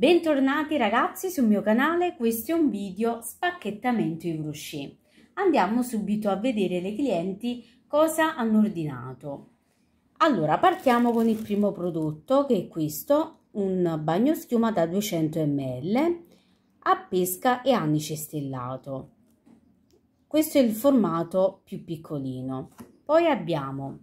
Bentornati ragazzi sul mio canale, questo è un video spacchettamento in brusci. Andiamo subito a vedere le clienti cosa hanno ordinato. Allora, partiamo con il primo prodotto che è questo, un bagno schiuma da 200 ml a pesca e anice stellato. Questo è il formato più piccolino. Poi abbiamo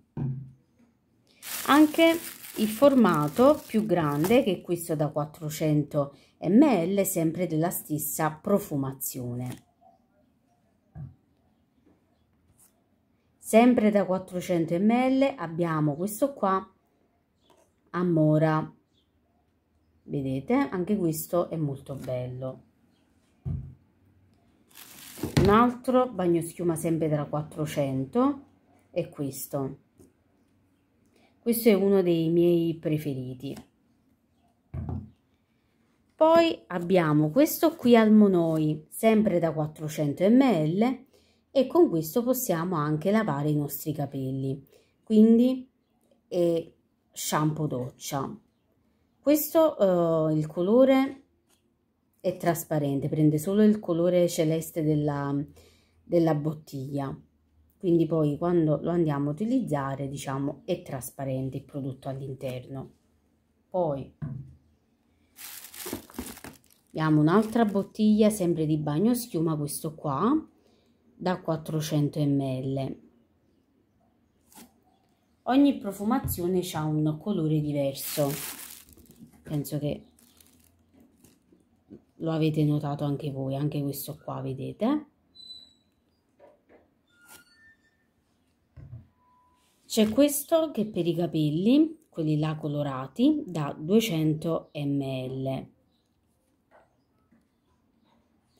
anche il formato più grande che è questo da 400 ml sempre della stessa profumazione sempre da 400 ml abbiamo questo qua amora vedete anche questo è molto bello un altro bagno schiuma sempre da 400 è questo questo è uno dei miei preferiti poi abbiamo questo qui al monoi sempre da 400 ml e con questo possiamo anche lavare i nostri capelli quindi è shampoo doccia questo eh, il colore è trasparente prende solo il colore celeste della, della bottiglia quindi poi quando lo andiamo a utilizzare diciamo è trasparente il prodotto all'interno poi abbiamo un'altra bottiglia sempre di bagno schiuma questo qua da 400 ml ogni profumazione ha un colore diverso penso che lo avete notato anche voi anche questo qua vedete C'è questo che per i capelli, quelli là colorati, da 200 ml.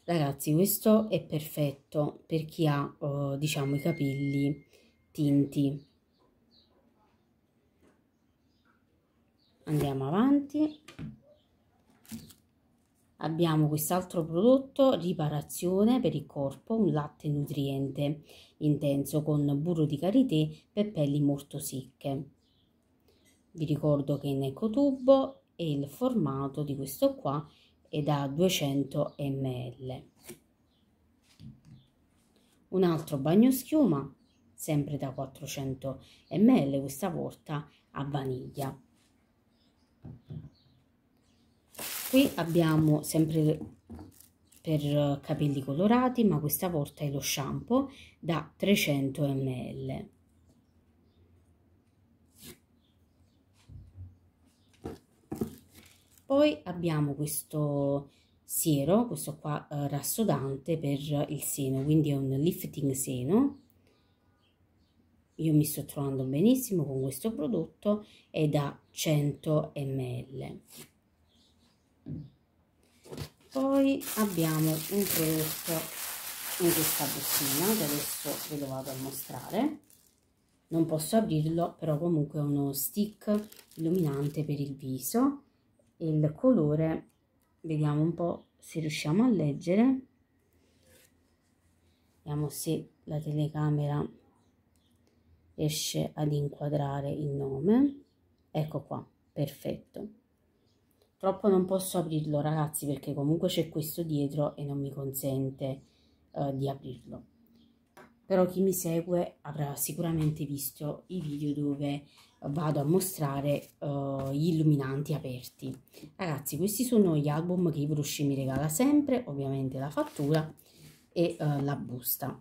Ragazzi, questo è perfetto per chi ha, eh, diciamo, i capelli tinti. Andiamo avanti abbiamo quest'altro prodotto riparazione per il corpo un latte nutriente intenso con burro di karité per pelli molto secche vi ricordo che in ecotubo e il formato di questo qua è da 200 ml un altro bagno schiuma sempre da 400 ml questa volta a vaniglia qui abbiamo sempre per capelli colorati ma questa volta è lo shampoo da 300 ml poi abbiamo questo siero questo qua eh, rassodante per il seno quindi è un lifting seno io mi sto trovando benissimo con questo prodotto è da 100 ml poi abbiamo un prodotto in questa bustina che adesso ve lo vado a mostrare non posso aprirlo però comunque è uno stick illuminante per il viso il colore vediamo un po se riusciamo a leggere vediamo se la telecamera riesce ad inquadrare il nome ecco qua perfetto Troppo non posso aprirlo ragazzi perché comunque c'è questo dietro e non mi consente eh, di aprirlo. Però chi mi segue avrà sicuramente visto i video dove vado a mostrare uh, gli illuminanti aperti ragazzi questi sono gli album che Ibrushi mi regala sempre ovviamente la fattura e uh, la busta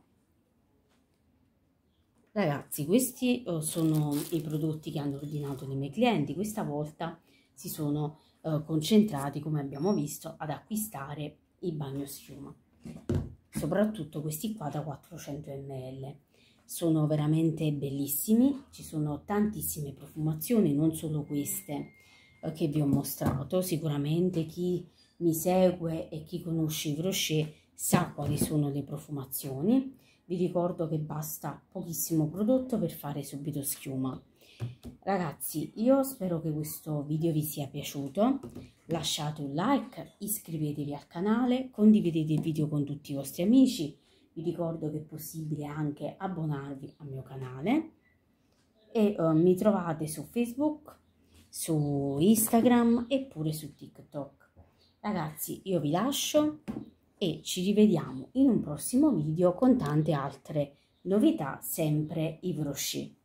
ragazzi questi uh, sono i prodotti che hanno ordinato i miei clienti questa volta si sono eh, concentrati, come abbiamo visto, ad acquistare il bagno schiuma. Soprattutto questi qua da 400 ml. Sono veramente bellissimi, ci sono tantissime profumazioni, non solo queste eh, che vi ho mostrato. Sicuramente chi mi segue e chi conosce i crochet sa quali sono le profumazioni. Vi ricordo che basta pochissimo prodotto per fare subito schiuma. Ragazzi, io spero che questo video vi sia piaciuto, lasciate un like, iscrivetevi al canale, condividete il video con tutti i vostri amici, vi ricordo che è possibile anche abbonarvi al mio canale e eh, mi trovate su Facebook, su Instagram e pure su TikTok. Ragazzi, io vi lascio e ci rivediamo in un prossimo video con tante altre novità, sempre i brosci.